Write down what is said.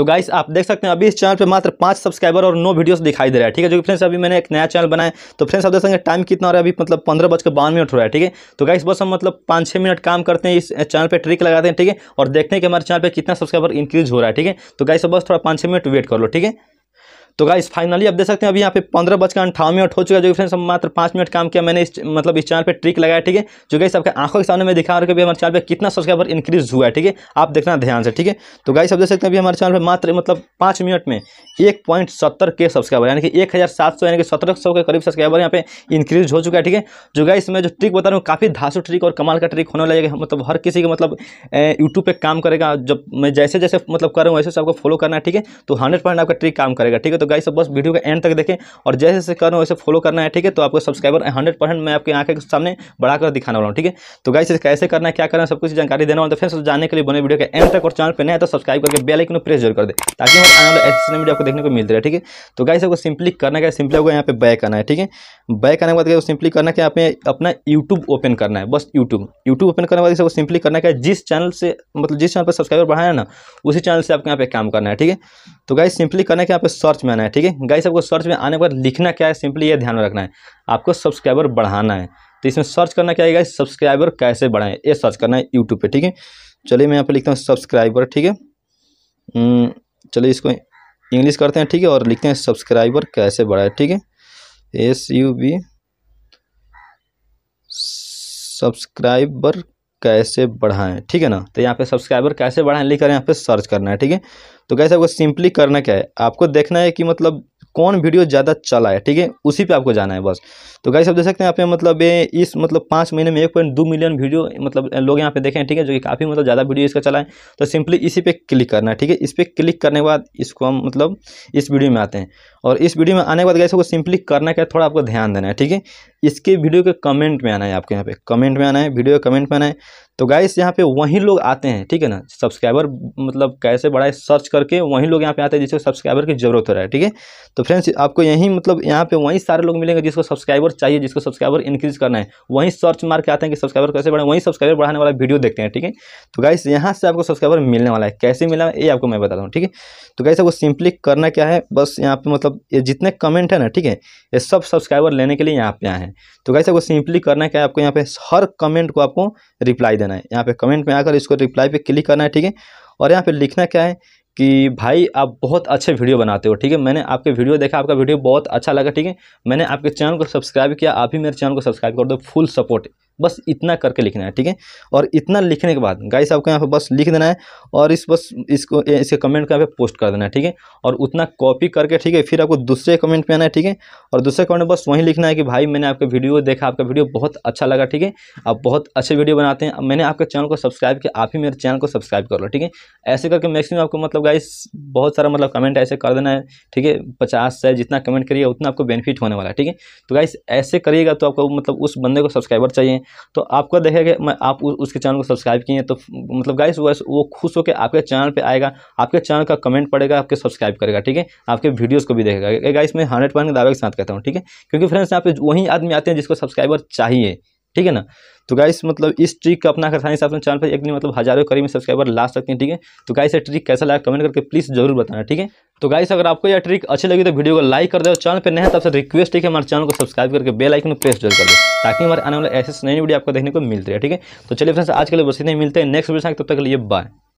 तो गाइस आप देख सकते हैं अभी इस चैनल पर मात्र पाँच सब्सक्राइबर और नौ वीडियोस दिखाई दे रहा है ठीक है जो कि फ्रेंड्स अभी मैंने एक नया चैनल बनाया तो फ्रेंड्स आप देख सकते हैं टाइम कितना हो रहा है अभी मतलब पंद्रह बजकर बावन मिनट हो रहा है ठीक है तो गाइस बस हम मतलब पाँच छः मिनट काम करते हैं इस चैनल पर ट्रिक लगाते हैं ठीक है और देखते हैं कि हमारे चैनल पर कितना सब्सक्राइबर इंक्रीज हो रहा है ठीक है तो गाइस बस थोड़ा पाँच छः मिनट वेट कर लो ठीक है तो गाइस फाइनली आप देख सकते हैं अभी यहाँ पे पंद्रह बजकर अंठावन मिनट हो चुका है जो फ्रेंड्स मात्र पाँच मिनट काम किया मैंने इस मतलब इस चैनल पर ट्रिक लगाया ठीक है जो गाइस आपके आंखों के सामने मैं दिखा रहा हूँ कि हमारे चैनल पर कितना सब्सक्राइबर इंक्रीज हुआ है ठीक है आप देखना ध्यान से ठीक है तो गाइस आप देख सकते हैं अभी हमारे चैनल पर मात्र मतलब पाँच मिनट में एक पॉइंट सत्तर के सब्सक्राइबर यानी कि एक हज़ार सात सौ यानी कि सत्रह सौ के करीब सब्सक्राइबर यहाँ पे इंक्रीज हो चुका है ठीक है जो गाइस मैं जो ट्रिक बता रहा हूँ काफ़ी धासु ट्रिक और कमाल का ट्रिक होने लगेगा मतलब हर किसी के मतलब यूट्यूब पर काम करेगा जब मैं जैसे जैसे मतलब करूँ वैसे सबको फॉलो करना है ठीक है तो हंड्रेड आपका ट्रिक काम करेगा ठीक है तो गाइस सब तो बस वीडियो के एंड तक देखें और जैसे जैसे कर वैसे फॉलो करना है ठीक है तो आपको सब्सक्राइबर हंड्रेड परसेंट मैं आपके आंखें के सामने बढ़ाकर दिखाने वाला हूँ ठीक है तो गाइस कैसे करना है क्या करना है सब कुछ जानकारी देना होता तो है फिर जाने के लिए बने वीडियो के एंड तक और चैनल पर नया तो सब्सक्राइब करके बेल आइकन प्रेस जरूर कर दे ताकि हमारे आने वाले ऐसे वीडियो आपको देखने को मिलते रहे ठीक है तो गाइस आपको सिंपली करना क्या सिंपली आपको यहाँ पे बैक करना है ठीक है बैक करने के बाद सिंपली करना क्या आपने अपना यूट्यूब ओपन करना है बस यूट्यूब यूट्यूब ओपन करने के बाद सिंपली करना क्या जिस चैनल से मतलब जिस चैनल पर सब्सक्राइबर बढ़ाया ना उसी चैनल से आपको यहाँ पे काम करना है ठीक है तो गाइस सिंपली करना क्या यहाँ पे सर्च में है ठीक है गाइस आपको सर्च में आने पर लिखना क्या है सिंपली ये ध्यान में रखना है आपको सब्सक्राइबर बढ़ाना है तो इसमें सर्च करना क्या है गाइस सब्सक्राइबर कैसे बढ़ाएं ये सर्च करना है यूट्यूब पर ठीक है चलिए मैं यहाँ पर लिखता हूँ सब्सक्राइबर ठीक है हम्म, चलिए इसको इंग्लिश करते हैं ठीक है और लिखते हैं सब्सक्राइबर कैसे बढ़ाए ठीक है एस यू बी सब्सक्राइबर कैसे बढ़ाएं ठीक है ना तो यहाँ पे सब्सक्राइबर कैसे बढ़ाएं लिखकर यहाँ पे सर्च करना है ठीक है तो कैसे आपको सिंपली करना क्या है आपको देखना है कि मतलब कौन वीडियो ज़्यादा चला है ठीक है उसी पे आपको जाना है बस तो गाइस आप देख सकते हैं यहाँ पे मतलब इस मतलब पाँच महीने में एक पॉइंट दो मिलियन वीडियो मतलब लोग यहाँ पे देखें ठीक है जो कि काफ़ी मतलब ज़्यादा वीडियो इसका चला है तो सिंपली इसी पे क्लिक करना है ठीक है इस पर क्लिक करने के बाद इसको हम मतलब इस वीडियो में आते हैं और इस वीडियो में आने के बाद गाइस आपको सिंपली करना क्या थोड़ा आपको ध्यान देना है ठीक है इसके वीडियो के कमेंट में आना है आपके यहाँ पे कमेंट में आना है वीडियो के कमेंट में आना है तो गाइस यहाँ पे वहीं लोग आते हैं ठीक है ना सब्सक्राइबर मतलब कैसे बढ़ाए सर्च करके वहीं लोग यहाँ पे आते हैं जिसको सब्सक्राइबर की जरूरत हो रहा है ठीक है तो फ्रेंड्स आपको यहीं मतलब यहाँ पे वहीं सारे लोग मिलेंगे जिसको सब्सक्राइबर चाहिए जिसको सब्सक्राइबर इंक्रीज करना है वहीं सर्च मार के आते हैं कि सब्सक्राइबर कैसे बढ़ाए वहीं सब्सक्राइबर बढ़ाने वाला वीडियो देखते हैं ठीक है तो गाइस यहाँ से आपको सब्सक्राइबर मिलने वाला है कैसे मिला है ये आपको मैं बता दूँ ठीक है तो गाइस आपको सिंपली करना क्या है बस यहाँ पे मतलब ये जितने कमेंट है ना ठीक है ये सब सब्सक्राइबर लेने के लिए यहाँ पे आए हैं तो गाइस आपको सिंपली करना क्या है आपको यहाँ पे हर कमेंट को आपको रिप्लाई देना देना है यहाँ पे कमेंट में आकर इसको रिप्लाई पे क्लिक करना है ठीक है और यहाँ पे लिखना क्या है कि भाई आप बहुत अच्छे वीडियो बनाते हो ठीक है मैंने आपके वीडियो देखा आपका वीडियो बहुत अच्छा लगा ठीक है मैंने आपके चैनल को सब्सक्राइब किया आप ही मेरे चैनल को सब्सक्राइब कर दो फुल सपोर्ट बस इतना करके लिखना है ठीक है और इतना लिखने के बाद गाइस आपको यहाँ पर बस लिख देना है और इस बस इसको इसके कमेंट का यहाँ पे पोस्ट कर देना है ठीक है और उतना कॉपी करके ठीक है फिर आपको दूसरे कमेंट में आना है ठीक है और दूसरे कमेंट बस वहीं लिखना है कि भाई मैंने आपका वीडियो देखा आपका वीडियो बहुत अच्छा लगा ठीक है आप बहुत अच्छे वीडियो बनाते हैं मैंने आपके चैनल को सब्सक्राइब किया आप ही मेरे चैनल को सब्सक्राइब कर लो ठीक है ऐसे करके मैक्सिमम आपको मतलब गाइस बहुत सारा मतलब कमेंट ऐसे कर देना है ठीक है पचास से जितना कमेंट करिए उतना आपको बेनिफिट होने वाला है ठीक है तो गाइस ऐसे करिएगा तो आपको मतलब उस बंदे को सब्सक्राइबर चाहिए तो आपको देखेगा मैं आप उसके चैनल को सब्सक्राइब किए तो मतलब गाइस वो वो खुश होकर आपके चैनल पर आएगा आपके चैनल का कमेंट पड़ेगा आपके सब्सक्राइब करेगा ठीक है आपके वीडियोज़ को भी देखेगा गाइस मैं हंड्रेड परसेंट दावे के साथ कहता हूँ ठीक है क्योंकि फ्रेंड्स यहाँ पे वही आदमी आते हैं जिसको सब्सक्राइबर चाहिए ठीक है ना तो गाइस मतलब इस ट्रिक का अपना आसानी से अपने चैनल पर एक दिन मतलब हजारों करीब में सब्सक्राइबर ला सकते हैं ठीक है तो गाइस ये ट्रिक कैसा लगा कमेंट करके प्लीज़ जरूर बताना ठीक है तो गाइस अगर आपको यह ट्रिक अच्छी लगी तो वीडियो को लाइक कर दो चैनल पर नहीं है तब से रिक्वेस्ट है कि हमारे चैनल को सब्सक्राइब करके बेल आइकन प्रेस जरूर कर दो ताकि हमारे आने वाले ऐसे नई वीडियो आपको देखने को मिलते है ठीक है तो चलिए फ्रेंड्स आज के लिए बस इतने मिलते हैं नेक्स्ट वीडियो तब तक के लिए बाय